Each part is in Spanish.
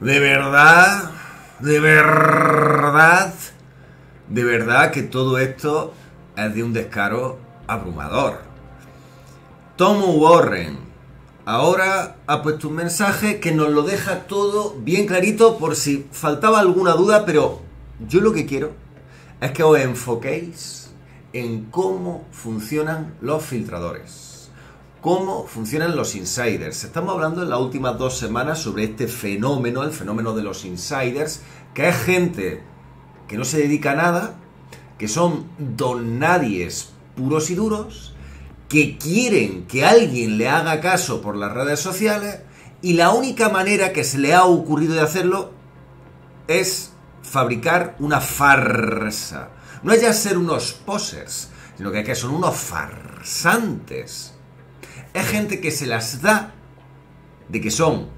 De verdad, de verdad, de verdad que todo esto es de un descaro abrumador. Tom Warren ahora ha puesto un mensaje que nos lo deja todo bien clarito por si faltaba alguna duda, pero yo lo que quiero es que os enfoquéis en cómo funcionan los filtradores. ¿Cómo funcionan los insiders? Estamos hablando en las últimas dos semanas sobre este fenómeno, el fenómeno de los insiders, que es gente que no se dedica a nada, que son don puros y duros, que quieren que alguien le haga caso por las redes sociales y la única manera que se le ha ocurrido de hacerlo es fabricar una farsa. No es ya ser unos posers, sino que, que son unos farsantes es gente que se las da de que son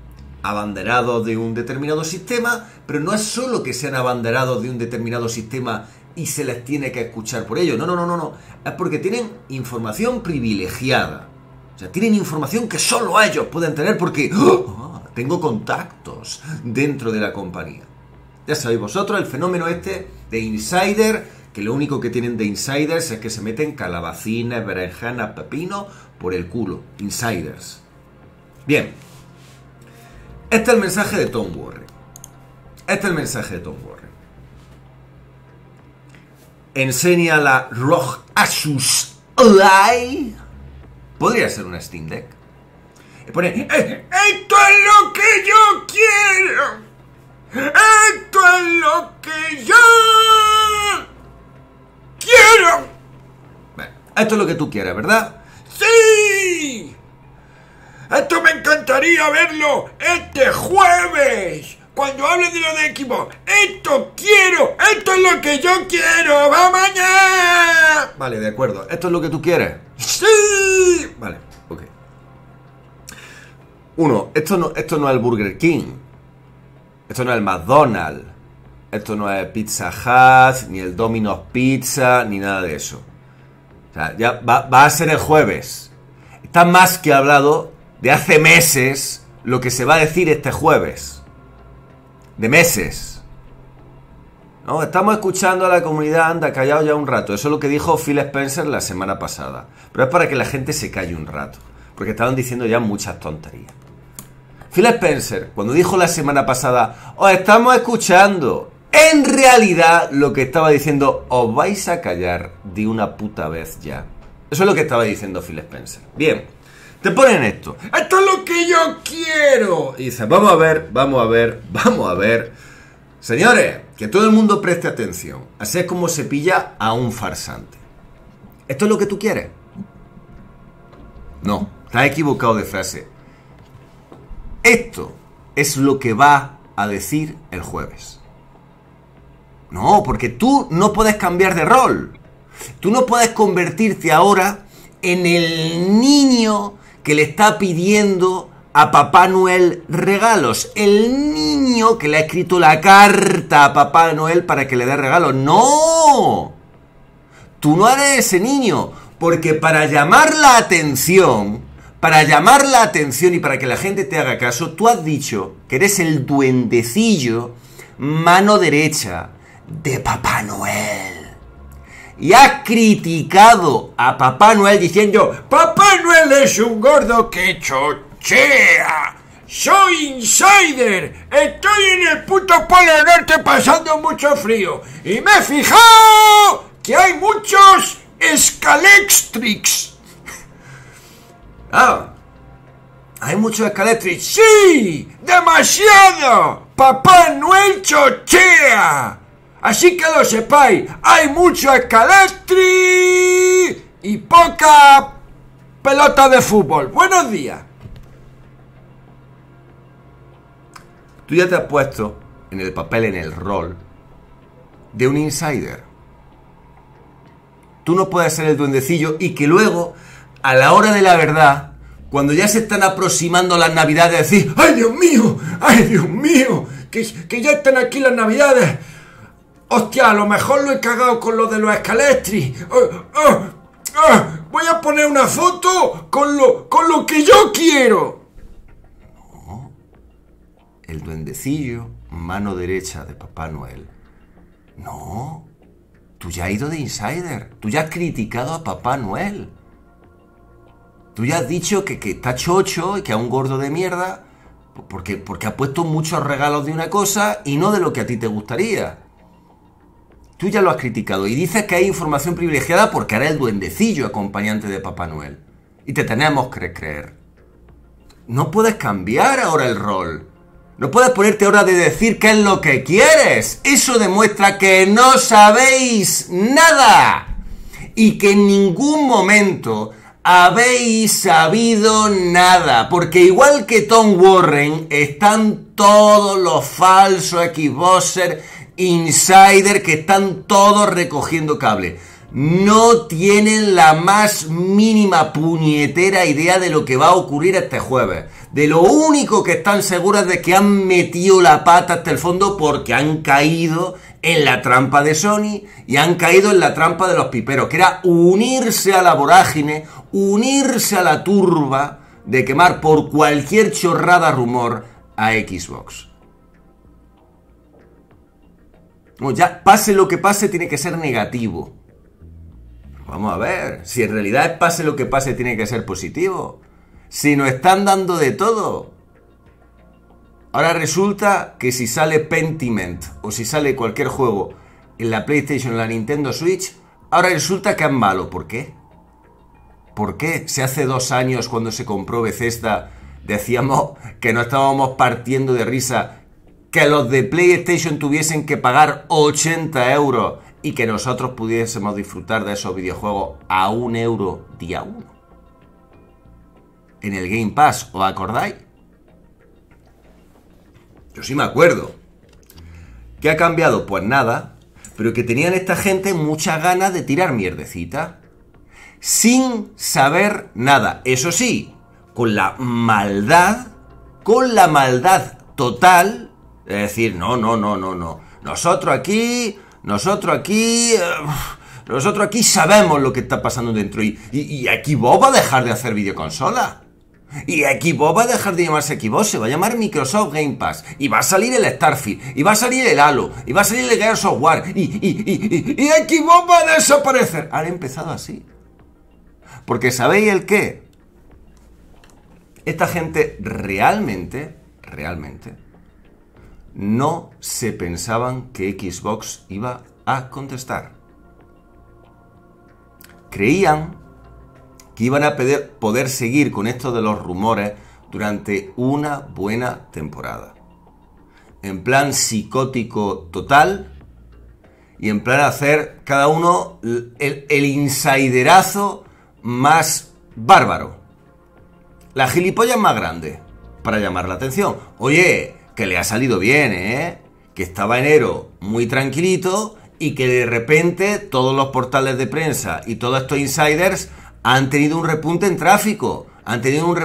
abanderados de un determinado sistema, pero no es solo que sean abanderados de un determinado sistema y se les tiene que escuchar por ello. No, no, no, no, no. Es porque tienen información privilegiada. O sea, tienen información que solo ellos pueden tener porque ¡oh! tengo contactos dentro de la compañía. Ya sabéis vosotros el fenómeno este de insider que lo único que tienen de insiders es que se meten calabacinas, berenjena pepino por el culo. Insiders. Bien. Este es el mensaje de Tom Warren. Este es el mensaje de Tom Warren. Enseña la ROG Asus Podría ser una Steam Deck. Y pone, eh, eh, ¡Esto es lo que yo quiero! ¡Esto es lo que yo quiero. esto es lo que tú quieres, ¿verdad? ¡Sí! Esto me encantaría verlo este jueves. Cuando hable de lo de equipo Esto quiero. Esto es lo que yo quiero. ¡Va mañana! Vale, de acuerdo. Esto es lo que tú quieres. ¡Sí! Vale, ok. Uno, esto no, esto no es el Burger King. Esto no es el McDonald's esto no es Pizza Hut, ni el Domino's Pizza, ni nada de eso. O sea, ya va, a ser el jueves. Está más que hablado de hace meses lo que se va a decir este jueves. De meses. estamos escuchando a la comunidad, anda, callado ya un rato. Eso es lo que dijo Phil Spencer la semana pasada. Pero es para que la gente se calle un rato. Porque estaban diciendo ya muchas tonterías. Phil Spencer, cuando dijo la semana pasada, os oh, estamos escuchando, en realidad, lo que estaba diciendo, os vais a callar de una puta vez ya. Eso es lo que estaba diciendo Phil Spencer. Bien, te ponen esto. Esto es lo que yo quiero. Y dices, vamos a ver, vamos a ver, vamos a ver. Señores, que todo el mundo preste atención. Así es como se pilla a un farsante. ¿Esto es lo que tú quieres? No, estás equivocado de frase. Esto es lo que va a decir el jueves. No, porque tú no puedes cambiar de rol. Tú no puedes convertirte ahora en el niño que le está pidiendo a Papá Noel regalos. El niño que le ha escrito la carta a Papá Noel para que le dé regalos. ¡No! Tú no eres ese niño. Porque para llamar la atención, para llamar la atención y para que la gente te haga caso, tú has dicho que eres el duendecillo mano derecha de Papá Noel. Y ha criticado a Papá Noel diciendo, Papá Noel es un gordo que chochea. Soy insider. Estoy en el puto Polo Norte pasando mucho frío. Y me he fijado que hay muchos escalextrix. ah, hay muchos escalectrics. Sí, demasiado. Papá Noel chochea. Así que lo sepáis, hay mucho escalestri y poca pelota de fútbol. Buenos días. Tú ya te has puesto en el papel, en el rol de un insider. Tú no puedes ser el duendecillo y que luego, a la hora de la verdad, cuando ya se están aproximando las navidades, decir ¡ay Dios mío! ¡ay Dios mío! Que, que ya están aquí las navidades. Hostia, a lo mejor lo he cagado con lo de los escalestris. Oh, oh, oh, voy a poner una foto con lo, con lo que yo quiero. No. El duendecillo, mano derecha de Papá Noel. No. Tú ya has ido de insider. Tú ya has criticado a Papá Noel. Tú ya has dicho que, está chocho y que a un gordo de mierda porque, porque ha puesto muchos regalos de una cosa y no de lo que a ti te gustaría. Tú ya lo has criticado y dices que hay información privilegiada porque era el duendecillo acompañante de Papá Noel. Y te tenemos que creer. No puedes cambiar ahora el rol. No puedes ponerte ahora de decir qué es lo que quieres. Eso demuestra que no sabéis nada. Y que en ningún momento habéis sabido nada. Porque igual que Tom Warren, están todos los falsos Xboxers insider que están todos recogiendo cable. No tienen la más mínima puñetera idea de lo que va a ocurrir este jueves. De lo único que están seguras de que han metido la pata hasta el fondo porque han caído en la trampa de Sony y han caído en la trampa de los piperos, que era unirse a la vorágine, unirse a la turba de quemar por cualquier chorrada rumor a Xbox. No, ya, pase lo que pase, tiene que ser negativo. vamos a ver, si en realidad pase lo que pase, tiene que ser positivo. Si nos están dando de todo. Ahora resulta que si sale Pentiment o si sale cualquier juego en la PlayStation o la Nintendo Switch, ahora resulta que es malo. ¿Por qué? ¿Por qué? Si hace dos años cuando se compró Bethesda decíamos que no estábamos partiendo de risa que los de PlayStation tuviesen que pagar 80 euros y que nosotros pudiésemos disfrutar de esos videojuegos a un euro día uno. En el Game Pass, ¿os acordáis? Yo sí me acuerdo. ¿Qué ha cambiado? Pues nada. Pero que tenían esta gente muchas ganas de tirar mierdecita. Sin saber nada. Eso sí, con la maldad, con la maldad total es decir, no, no, no, no, no. Nosotros aquí, nosotros aquí, eh, nosotros aquí sabemos lo que está pasando dentro. Y, y, aquí vos va a dejar de hacer videoconsola. Y aquí vos va a dejar de llamarse vos. se va a llamar Microsoft Game Pass. Y va a salir el Starfield, y va a salir el Halo, y va a salir el Gear Software, y, y, y, y, va a desaparecer. Han empezado así. Porque ¿sabéis el qué? Esta gente realmente, realmente, no se pensaban que Xbox iba a contestar. Creían que iban a poder seguir con esto de los rumores durante una buena temporada. En plan psicótico total y en plan hacer cada uno el, el insiderazo más bárbaro. La gilipollas más grande para llamar la atención. Oye, que le ha salido bien, ¿eh? Que estaba enero muy tranquilito y que de repente todos los portales de prensa y todos estos insiders han tenido un repunte en tráfico, han tenido un,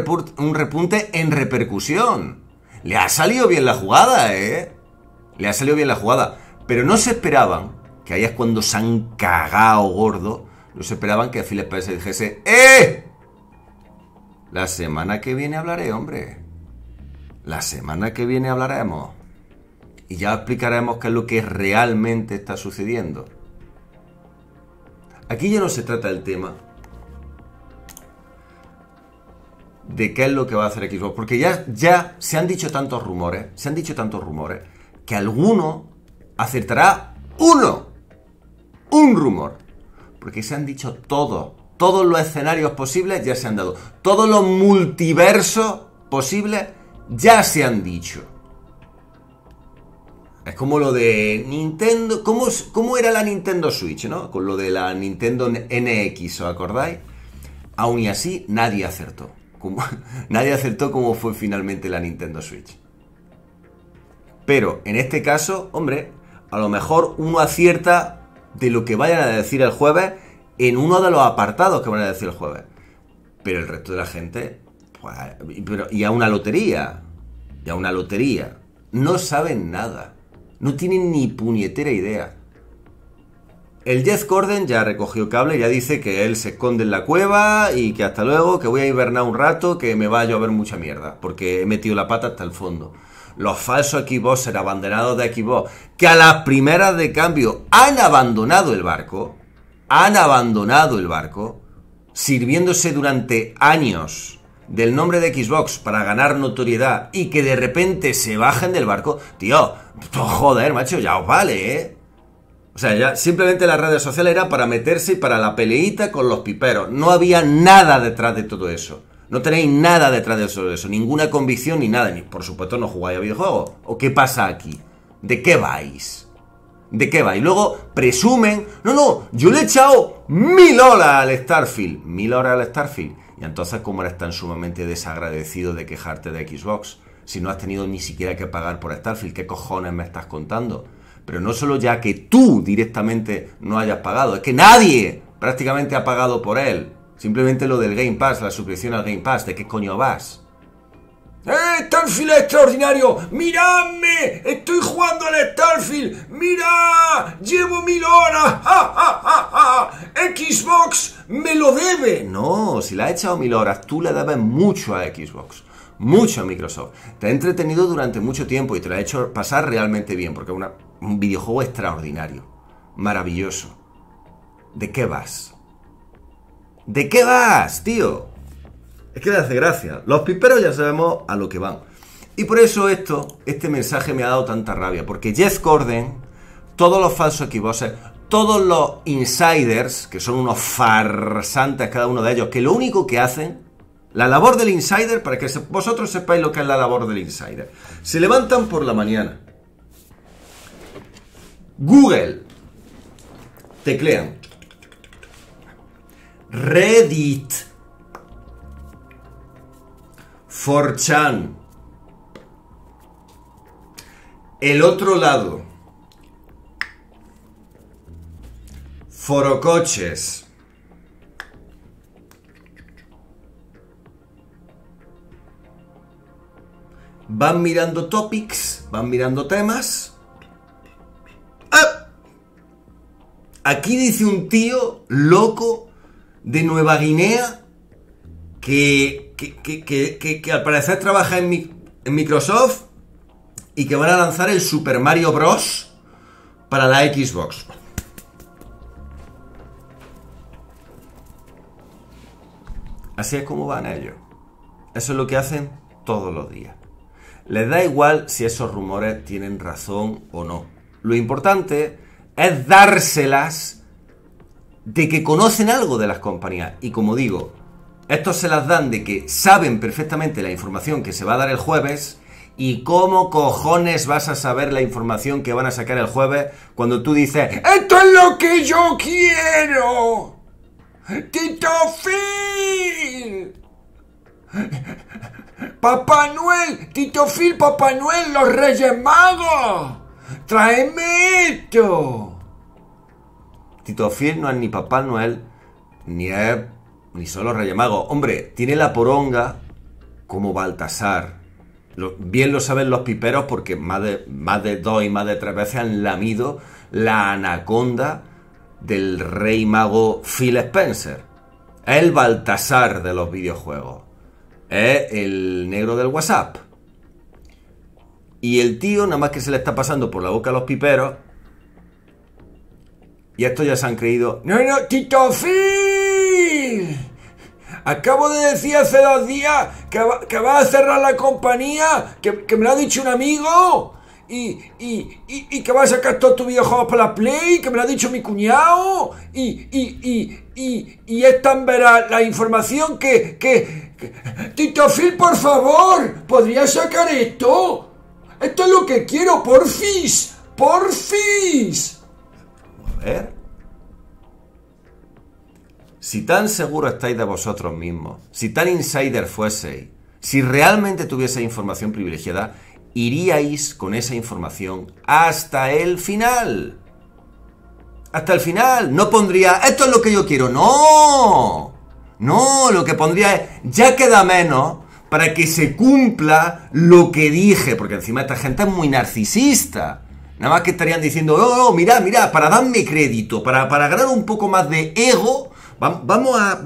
repunte en repercusión. Le ha salido bien la jugada, ¿eh? Le ha salido bien la jugada. Pero no se esperaban, que ahí es cuando se han cagado gordo, no se esperaban que a Philip se dijese, ¡Eh! La semana que viene hablaré, hombre. La semana que viene hablaremos y ya explicaremos qué es lo que realmente está sucediendo. Aquí ya no se trata el tema de qué es lo que va a hacer Xbox, porque ya, ya se han dicho tantos rumores, se han dicho tantos rumores, que alguno acertará uno, un rumor, porque se han dicho todos, todos los escenarios posibles ya se han dado, todos los multiversos posibles ya se han dicho. Es como lo de Nintendo. ¿Cómo, era la Nintendo Switch, no? Con lo de la Nintendo NX, ¿os acordáis? Aún y así, nadie acertó. Como, nadie acertó cómo fue finalmente la Nintendo Switch. Pero en este caso, hombre, a lo mejor uno acierta de lo que vayan a decir el jueves en uno de los apartados que van a decir el jueves. Pero el resto de la gente pero, y a una lotería. Y a una lotería. No saben nada. No tienen ni puñetera idea. El Jeff Gordon ya recogió cable, ya dice que él se esconde en la cueva y que hasta luego, que voy a hibernar un rato, que me va a llover mucha mierda, porque he metido la pata hasta el fondo. Los falsos ser abandonados de Xbox, que a las primeras de cambio han abandonado el barco, han abandonado el barco, sirviéndose durante años del nombre de Xbox para ganar notoriedad y que de repente se bajen del barco, tío, joder, macho, ya os vale, ¿eh? O sea, ya simplemente la red social era para meterse y para la peleita con los piperos. No había nada detrás de todo eso. No tenéis nada detrás de todo eso, ninguna convicción ni nada. Ni, por supuesto, no jugáis a videojuegos. ¿O qué pasa aquí? ¿De qué vais? ¿De qué vais? Luego presumen. No, no, yo le he echado mil horas al Starfield. Mil horas al Starfield y entonces, ¿cómo eres tan sumamente desagradecido de quejarte de Xbox? Si no has tenido ni siquiera que pagar por Starfield, ¿qué cojones me estás contando? Pero no solo ya que tú directamente no hayas pagado, es que nadie prácticamente ha pagado por él. Simplemente lo del Game Pass, la suscripción al Game Pass, ¿de qué coño vas? ¡Eh, Starfield es extraordinario! ¡Miradme! ¡Estoy jugando al Starfield! ¡Mira! ¡Llevo mil horas! ¡Ja, ja, ja, ja! ¡Xbox me lo debe! No, si la ha echado mil horas, tú le dabas mucho a Xbox mucho a Microsoft. Te ha entretenido durante mucho tiempo y te la ha hecho pasar realmente bien, porque es un videojuego extraordinario, maravilloso. ¿De qué vas? ¿De qué vas, tío? Es que le hace gracia. Los piperos ya sabemos a lo que van. Y por eso esto, este mensaje me ha dado tanta rabia. Porque Jeff Gordon, todos los falsos equivoces, todos los insiders, que son unos farsantes cada uno de ellos, que lo único que hacen, la labor del insider, para que vosotros sepáis lo que es la labor del insider, se levantan por la mañana. Google, teclean. Reddit, Forchan. El otro lado. Forocoches. Van mirando topics, van mirando temas. ¡Ah! Aquí dice un tío loco de Nueva Guinea que, al parecer trabaja en, en Microsoft y que van a lanzar el Super Mario Bros. para la Xbox. Así es como van ellos. Eso es lo que hacen todos los días. Les da igual si esos rumores tienen razón o no. Lo importante es dárselas de que conocen algo de las compañías. Y como digo, estos se las dan de que saben perfectamente la información que se va a dar el jueves. ¿Y cómo cojones vas a saber la información que van a sacar el jueves cuando tú dices, ¡Esto es lo que yo quiero! ¡Tito Phil! ¡Papá Noel! ¡Tito Phil, Papá Noel, los Reyes Magos! ¡Tráeme esto! Tito Phil no es ni Papá Noel, ni es ni solo Mago, Hombre, tiene la poronga como Baltasar. bien lo saben los piperos porque más de, más de dos y más de tres veces han lamido la anaconda del rey mago Phil Spencer. Es el Baltasar de los videojuegos. Es el negro del WhatsApp. Y el tío, nada más que se le está pasando por la boca a los piperos. Y esto ya se han creído. ¡No, no, Tito Phil! Acabo de decir hace dos días que, va a cerrar la compañía, que, me lo ha dicho un amigo. Y, y, y, que va a sacar todos tus videojuegos para la Play, que me lo ha dicho mi cuñado. Y, y, y, es tan veraz la información que, que, Tito Phil, por favor, ¿podrías sacar esto? Esto es lo que quiero, porfis, porfis. A ver. Si tan seguro estáis de vosotros mismos, si tan insider fueseis, si realmente tuvieseis información privilegiada, iríais con esa información hasta el final. Hasta el final. No pondría, esto es lo que yo quiero. No. No, lo que pondría es, ya queda menos para que se cumpla lo que dije. Porque encima esta gente es muy narcisista. Nada más que estarían diciendo, oh, oh mira, mira, para darme crédito, para, para ganar un poco más de ego, Vamos a...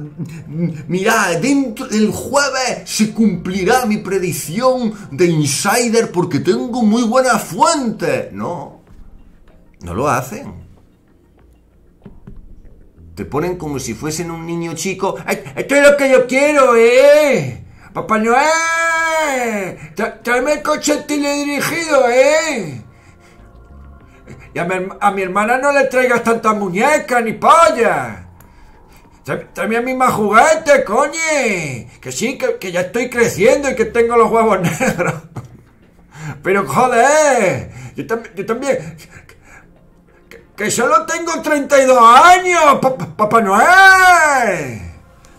Mirá, dentro del jueves se cumplirá mi predicción de insider porque tengo muy buena fuente. No, no lo hacen. Te ponen como si fuesen un niño chico. Esto es lo que yo quiero, ¿eh? Papá Noel, tráeme el coche teledirigido, ¿eh? Y a mi, a mi hermana no le traigas tantas muñecas ni pollas también a mi más juguete, coño. Que sí, que, ya estoy creciendo y que tengo los huevos negros. Pero joder, yo, yo también. Que, solo tengo 32 años, Papá Noel.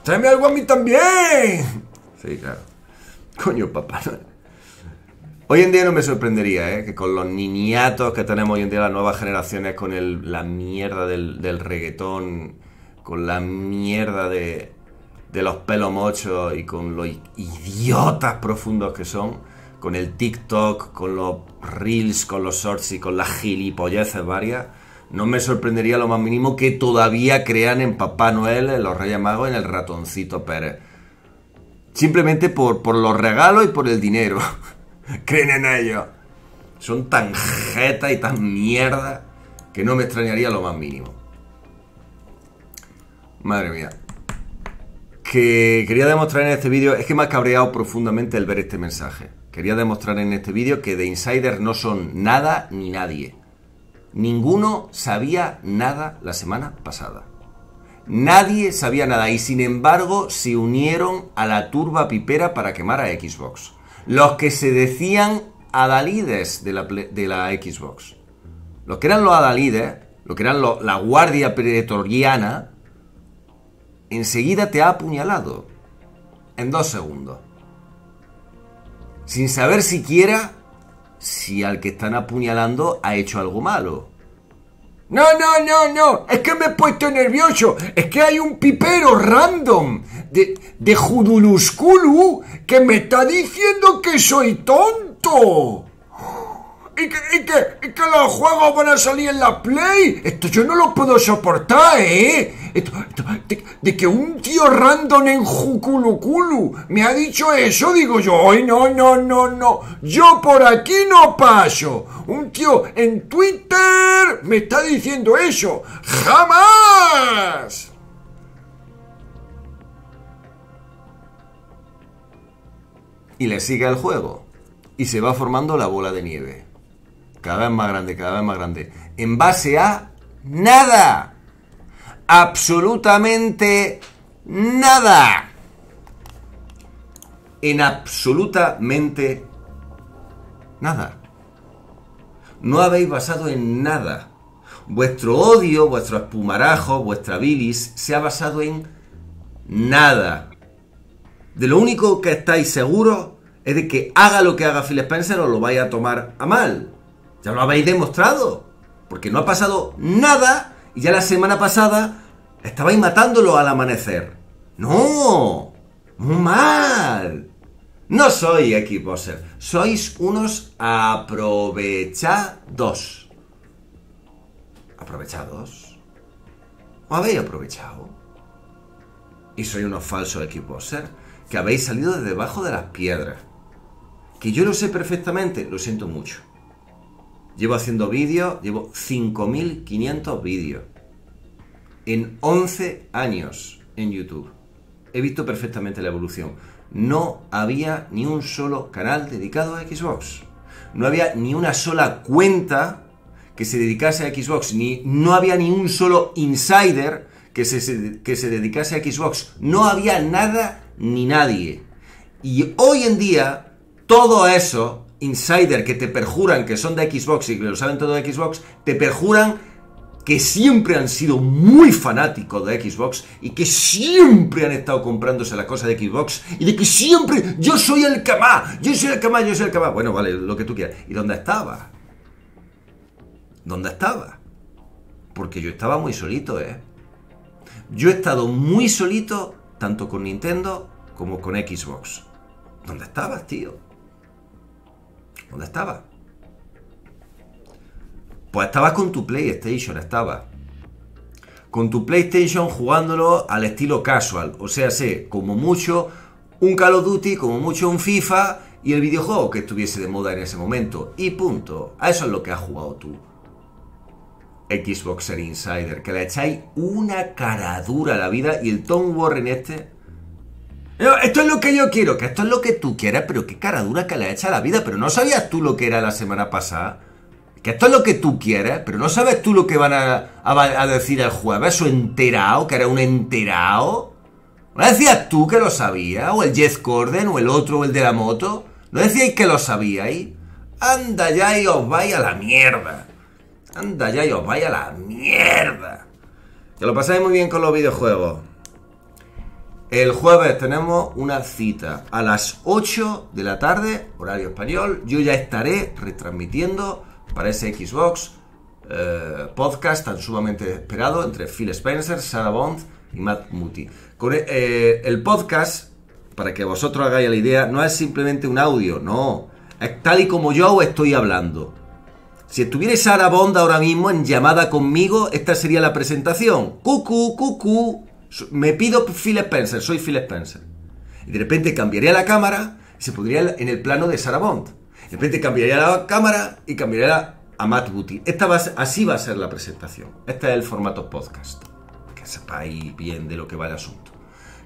Tráeme algo a mí también. Sí, claro. Coño, Papá Noel. Hoy en día no me sorprendería, ¿eh? Que con los niñatos que tenemos hoy en día las nuevas generaciones, con la mierda del, del reggaetón con la mierda de, de los pelos mochos y con los idiotas profundos que son, con el TikTok, con los reels, con los shorts y con las gilipolleces varias, no me sorprendería lo más mínimo que todavía crean en Papá Noel, en los Reyes Magos, en el ratoncito Pérez. Simplemente por, por los regalos y por el dinero. Creen en ellos. Son tan jetas y tan mierda que no me extrañaría lo más mínimo. Madre mía. Que quería demostrar en este vídeo, es que me ha cabreado profundamente el ver este mensaje. Quería demostrar en este vídeo que de Insider no son nada ni nadie. Ninguno sabía nada la semana pasada. Nadie sabía nada y sin embargo se unieron a la turba pipera para quemar a Xbox. Los que se decían adalides de la, de la Xbox. Los que eran los adalides, Los que eran la guardia pretoriana, enseguida te ha apuñalado. En dos segundos. Sin saber siquiera si al que están apuñalando ha hecho algo malo. No, no, no, no. Es que me he puesto nervioso. Es que hay un pipero random de, de que me está diciendo que soy tonto. ¿Y que, y que, y los juegos van a salir en la Play? Esto yo no lo puedo soportar, ¿eh? de, que un tío random en Juculuculu me ha dicho eso, digo yo, ¡ay, no, no, no, no! Yo por aquí no paso. Un tío en Twitter me está diciendo eso. ¡Jamás! Y le sigue el juego. Y se va formando la bola de nieve cada vez más grande, cada vez más grande, en base a nada. Absolutamente nada. En absolutamente nada. No habéis basado en nada. Vuestro odio, vuestro espumarajo, vuestra bilis se ha basado en nada. De lo único que estáis seguros es de que haga lo que haga Phil Spencer o lo vaya a tomar a mal. Ya lo habéis demostrado. Porque no ha pasado nada y ya la semana pasada estabais matándolo al amanecer. No. mal. No soy ser, Sois unos aprovechados. ¿Aprovechados? ¿O habéis aprovechado? Y soy unos falsos ser que habéis salido de debajo de las piedras. Que yo lo sé perfectamente, lo siento mucho. Llevo haciendo vídeos, llevo 5.500 vídeos. En 11 años en YouTube. He visto perfectamente la evolución. No había ni un solo canal dedicado a Xbox. No había ni una sola cuenta que se dedicase a Xbox. Ni, no había ni un solo insider que que se dedicase a Xbox. No había nada ni nadie. Y hoy en día, todo eso insider que te perjuran que son de Xbox y que lo saben todo de Xbox, te perjuran que siempre han sido muy fanáticos de Xbox y que siempre han estado comprándose las cosas de Xbox y de que siempre yo soy el que yo soy el que yo soy el que Bueno, vale, lo que tú quieras. ¿Y dónde estaba? ¿Dónde estaba? Porque yo estaba muy solito, ¿eh? Yo he estado muy solito tanto con Nintendo como con Xbox. ¿Dónde estabas, tío? ¿Dónde estaba? Pues estabas con tu PlayStation, estaba. Con tu PlayStation jugándolo al estilo casual. O sea, sé, como mucho un Call of Duty, como mucho un FIFA y el videojuego que estuviese de moda en ese momento. Y punto. A eso es lo que has jugado tú. Xboxer Insider, que le echáis una cara dura a la vida y el Tom Warren este esto es lo que yo quiero, que esto es lo que tú quieras, pero qué cara dura que le echa la vida, pero no sabías tú lo que era la semana pasada. Que esto es lo que tú quieras pero no sabes tú lo que van a, decir el jueves, o enterado, que era un enterado. ¿No decías tú que lo sabía ¿O el Jeff Corden? ¿O el otro? ¿O el de la moto? ¿No decíais que lo sabíais? Anda ya y os vais a la mierda. Anda ya y os vais a la mierda. Que lo pasáis muy bien con los videojuegos. El jueves tenemos una cita a las 8 de la tarde, horario español. Yo ya estaré retransmitiendo para ese Xbox eh, podcast tan sumamente esperado entre Phil Spencer, Sarah Bond y Matt Muti. Con, eh, el podcast, para que vosotros hagáis la idea, no es simplemente un audio, no. Es tal y como yo estoy hablando. Si estuviera Sarah Bond ahora mismo en llamada conmigo, esta sería la presentación. Cucu, cucu. Me pido Phil Spencer, soy Phil Spencer. Y de repente cambiaría la cámara y se pondría en el plano de Sarah Bond. De repente cambiaría la cámara y cambiaría a Matt Booty. Esta va así va a ser la presentación. Este es el formato podcast. Que sepáis bien de lo que va el asunto.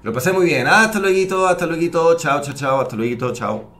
Lo pasé muy bien. Hasta luego, hasta luego, chao, chao, chao, hasta luego, chao.